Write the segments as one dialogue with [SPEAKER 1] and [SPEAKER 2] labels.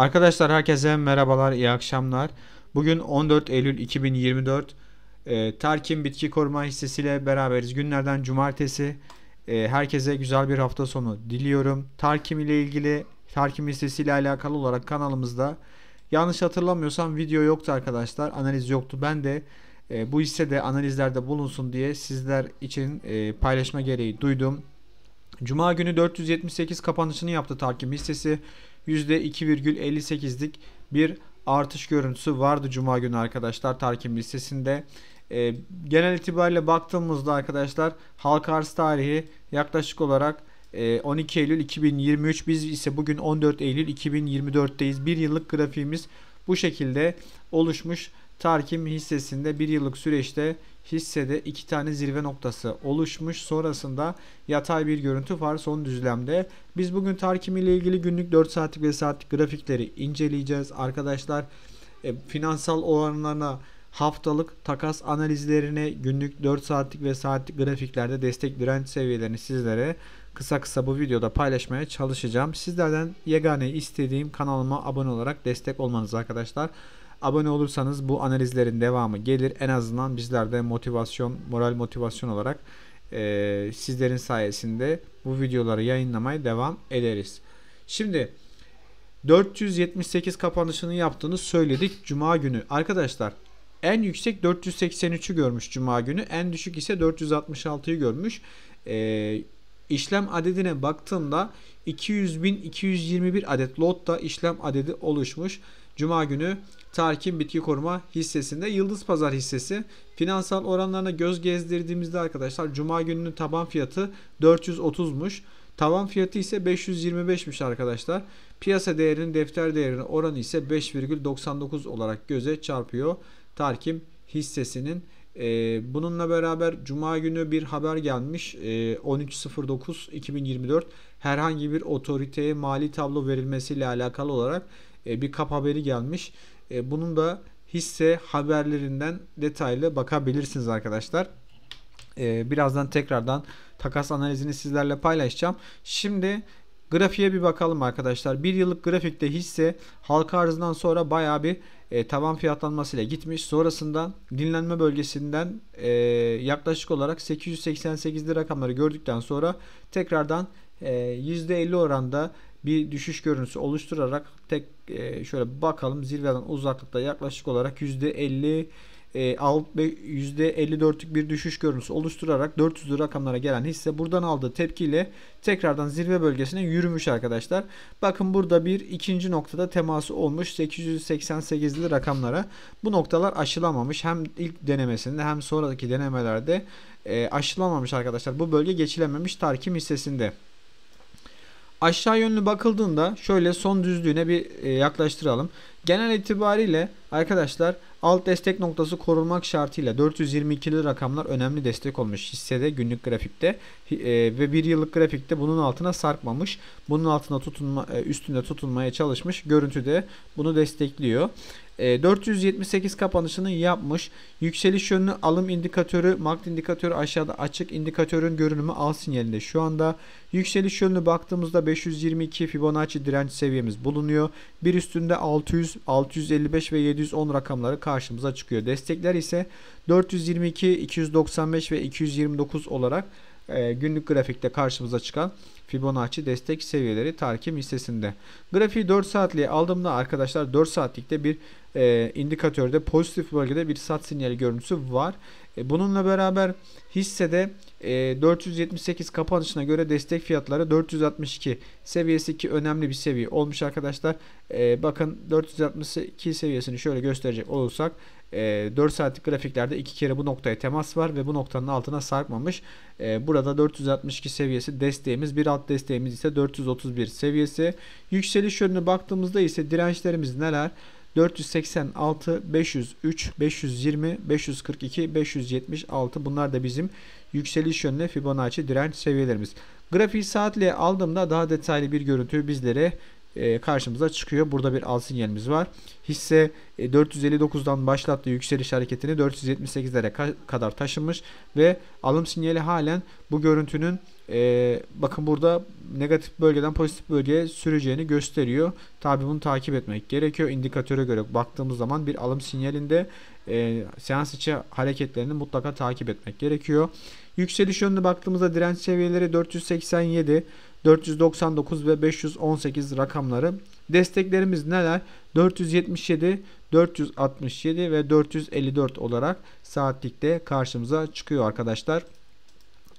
[SPEAKER 1] Arkadaşlar herkese merhabalar, iyi akşamlar. Bugün 14 Eylül 2024. E, ee, Tarkin Bitki Koruma hissesiyle beraberiz. Günlerden cumartesi. E, herkese güzel bir hafta sonu diliyorum. Tarkim ile ilgili, Tarkim hissesiyle alakalı olarak kanalımızda yanlış hatırlamıyorsam video yoktu arkadaşlar. Analiz yoktu. Ben de e, bu de analizlerde bulunsun diye sizler için e, paylaşma gereği duydum. Cuma günü 478 kapanışını yaptı Tarkim hissesi. %2,58'lik bir artış görüntüsü vardı Cuma günü arkadaşlar Tarkim listesinde. E, ee, genel itibariyle baktığımızda arkadaşlar halka arz tarihi yaklaşık olarak e, 12 Eylül 2023 biz ise bugün 14 Eylül 2024'teyiz. Bir yıllık grafiğimiz bu şekilde oluşmuş. Tarkim hissesinde bir yıllık süreçte hissede iki tane zirve noktası oluşmuş. Sonrasında yatay bir görüntü var son düzlemde. Biz bugün Tarkim ile ilgili günlük 4 saatlik ve saatlik grafikleri inceleyeceğiz. Arkadaşlar e, finansal oranlarına haftalık takas analizlerine günlük 4 saatlik ve saatlik grafiklerde destek direnç seviyelerini sizlere kısa kısa bu videoda paylaşmaya çalışacağım. Sizlerden yegane istediğim kanalıma abone olarak destek olmanız arkadaşlar. Abone olursanız bu analizlerin devamı gelir. En azından bizlerde motivasyon, moral motivasyon olarak e, sizlerin sayesinde bu videoları yayınlamaya devam ederiz. Şimdi 478 kapanışını yaptığını söyledik Cuma günü. Arkadaşlar en yüksek 483'ü görmüş Cuma günü. En düşük ise 466'yı görmüş. Ee, İşlem adedine baktığımda 200.221 adet lotta işlem adedi oluşmuş. Cuma günü Tarkin Bitki Koruma hissesinde Yıldız Pazar hissesi finansal oranlarına göz gezdirdiğimizde arkadaşlar Cuma gününün taban fiyatı 430'muş. Tavan fiyatı ise 525'miş arkadaşlar. Piyasa değerinin defter değerinin oranı ise 5,99 olarak göze çarpıyor. Tarkim hissesinin ee, bununla beraber Cuma günü bir haber gelmiş. 13.09.2024 ee, herhangi bir otoriteye mali tablo verilmesiyle alakalı olarak e, bir kap haberi gelmiş. E, bunun da hisse haberlerinden detaylı bakabilirsiniz arkadaşlar. E, birazdan tekrardan takas analizini sizlerle paylaşacağım. Şimdi Grafiğe bir bakalım arkadaşlar. Bir yıllık grafikte hisse halka arzından sonra baya bir e, tavan fiyatlanmasıyla gitmiş. Sonrasında dinlenme bölgesinden e, yaklaşık olarak 888'li rakamları gördükten sonra tekrardan e, %50 oranda bir düşüş görüntüsü oluşturarak tek e, şöyle bakalım zirveden uzaklıkta yaklaşık olarak %50 e, %54'lük bir düşüş görüntüsü oluşturarak 400'lü rakamlara gelen hisse buradan aldığı tepkiyle tekrardan zirve bölgesine yürümüş arkadaşlar. Bakın burada bir ikinci noktada teması olmuş 888'li rakamlara. Bu noktalar aşılamamış. Hem ilk denemesinde hem sonraki denemelerde e, aşılamamış arkadaşlar. Bu bölge geçilememiş Tarkim hissesinde. Aşağı yönlü bakıldığında şöyle son düzlüğüne bir e, yaklaştıralım. Genel itibariyle arkadaşlar alt destek noktası korunmak şartıyla 422'li rakamlar önemli destek olmuş hissede günlük grafikte e, ve bir yıllık grafikte bunun altına sarkmamış. Bunun altına tutunma e, üstünde tutunmaya çalışmış. görüntü de bunu destekliyor. 478 ee, kapanışını yapmış. Yükseliş yönlü alım indikatörü, MACD indikatörü aşağıda açık indikatörün görünümü al sinyalinde. Şu anda yükseliş yönlü baktığımızda 522 Fibonacci direnç seviyemiz bulunuyor. Bir üstünde 600, 655 ve 710 rakamları karşımıza çıkıyor. Destekler ise 422, 295 ve 229 olarak e, günlük grafikte karşımıza çıkan Fibonacci destek seviyeleri takip listesinde. Grafiği 4 saatliğe aldığımda arkadaşlar 4 saatlikte bir e, indikatörde pozitif bölgede bir sat sinyali görüntüsü var. E, bununla beraber hissede 478 e, kapanışına göre destek fiyatları 462 seviyesi ki önemli bir seviye olmuş arkadaşlar. E, bakın 462 seviyesini şöyle gösterecek olursak 4 saatlik grafiklerde iki kere bu noktaya temas var ve bu noktanın altına sarkmamış. Burada 462 seviyesi desteğimiz bir alt desteğimiz ise 431 seviyesi. Yükseliş yönüne baktığımızda ise dirençlerimiz neler? 486, 503, 520, 542, 576 bunlar da bizim yükseliş yönlü Fibonacci direnç seviyelerimiz. Grafiği saatliğe aldığımda daha detaylı bir görüntü bizlere e, karşımıza çıkıyor. Burada bir al sinyalimiz var. Hisse 459'dan e, başlattığı yükseliş hareketini 478'lere kadar taşımış ve alım sinyali halen bu görüntünün e, bakın burada negatif bölgeden pozitif bölgeye süreceğini gösteriyor. Tabi bunu takip etmek gerekiyor. İndikatöre göre baktığımız zaman bir alım sinyalinde seans içi hareketlerini mutlaka takip etmek gerekiyor. Yükseliş yönüne baktığımızda direnç seviyeleri 487 499 ve 518 rakamları. Desteklerimiz neler? 477, 467 ve 454 olarak saatlikte karşımıza çıkıyor arkadaşlar.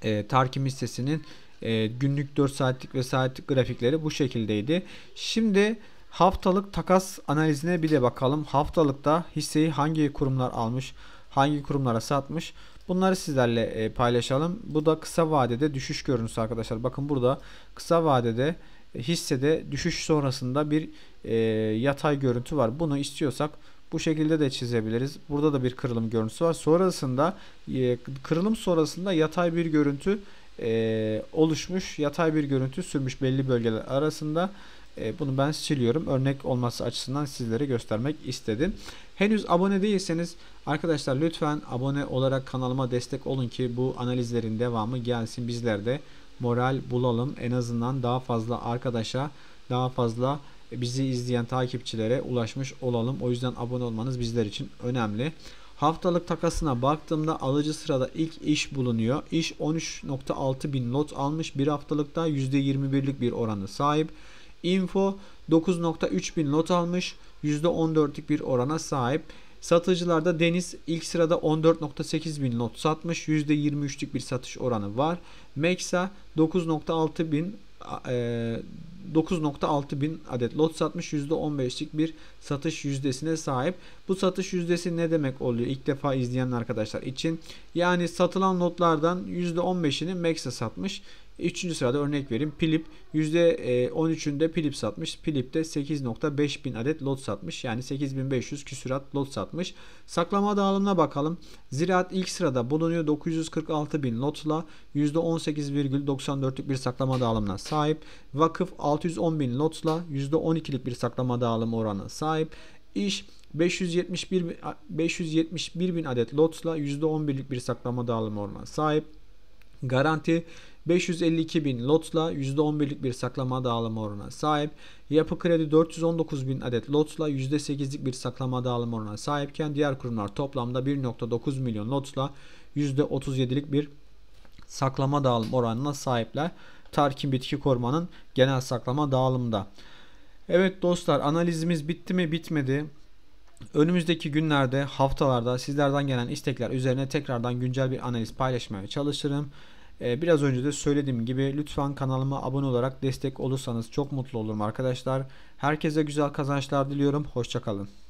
[SPEAKER 1] E, Tarkim hissesinin e, günlük 4 saatlik ve saatlik grafikleri bu şekildeydi. Şimdi haftalık takas analizine bir de bakalım. Haftalıkta hisseyi hangi kurumlar almış, hangi kurumlara satmış Bunları sizlerle e, paylaşalım. Bu da kısa vadede düşüş görüntüsü arkadaşlar. Bakın burada kısa vadede e, hissede düşüş sonrasında bir e, yatay görüntü var. Bunu istiyorsak bu şekilde de çizebiliriz. Burada da bir kırılım görüntüsü var. Sonrasında e, kırılım sonrasında yatay bir görüntü oluşmuş. Yatay bir görüntü sürmüş belli bölgeler arasında. E, bunu ben siliyorum. Örnek olması açısından sizlere göstermek istedim. Henüz abone değilseniz arkadaşlar lütfen abone olarak kanalıma destek olun ki bu analizlerin devamı gelsin. Bizler de moral bulalım. En azından daha fazla arkadaşa, daha fazla bizi izleyen takipçilere ulaşmış olalım. O yüzden abone olmanız bizler için önemli. Haftalık takasına baktığımda alıcı sırada ilk iş bulunuyor. İş 13.6 bin lot almış. Bir haftalıkta %21'lik bir oranı sahip. Info 9.3 bin lot almış. %14'lük bir orana sahip. Satıcılarda Deniz ilk sırada 14.8 bin lot satmış. %23'lük bir satış oranı var. Meksa 9.6 bin 9.6 e, bin adet lot satmış %15'lik bir satış yüzdesine sahip. Bu satış yüzdesi ne demek oluyor ilk defa izleyen arkadaşlar için? Yani satılan lotlardan %15'ini Max'e satmış Üçüncü sırada örnek vereyim. Philip %13'ünde e, Philip satmış. Philip de 8.5 bin adet lot satmış. Yani 8500 küsurat lot satmış. Saklama dağılımına bakalım. Ziraat ilk sırada bulunuyor 946 bin lotla %18,94'lük bir saklama dağılımına sahip. Vakıf 610 bin lotla %12'lik bir saklama dağılım oranı sahip. İş 571 571 bin adet lotla %11'lik bir saklama dağılım oranına sahip. Garanti 552 bin lotla %11'lik bir saklama dağılımı oranına sahip. Yapı Kredi 419 bin adet lotla %8'lik bir saklama dağılımı oranına sahipken diğer kurumlar toplamda 1.9 milyon lotla %37'lik bir saklama dağılım oranına sahipler. Tarkin Bitki korumanın genel saklama dağılımında Evet dostlar analizimiz bitti mi bitmedi. Önümüzdeki günlerde haftalarda sizlerden gelen istekler üzerine tekrardan güncel bir analiz paylaşmaya çalışırım. Ee, biraz önce de söylediğim gibi lütfen kanalıma abone olarak destek olursanız çok mutlu olurum arkadaşlar. Herkese güzel kazançlar diliyorum. Hoşçakalın.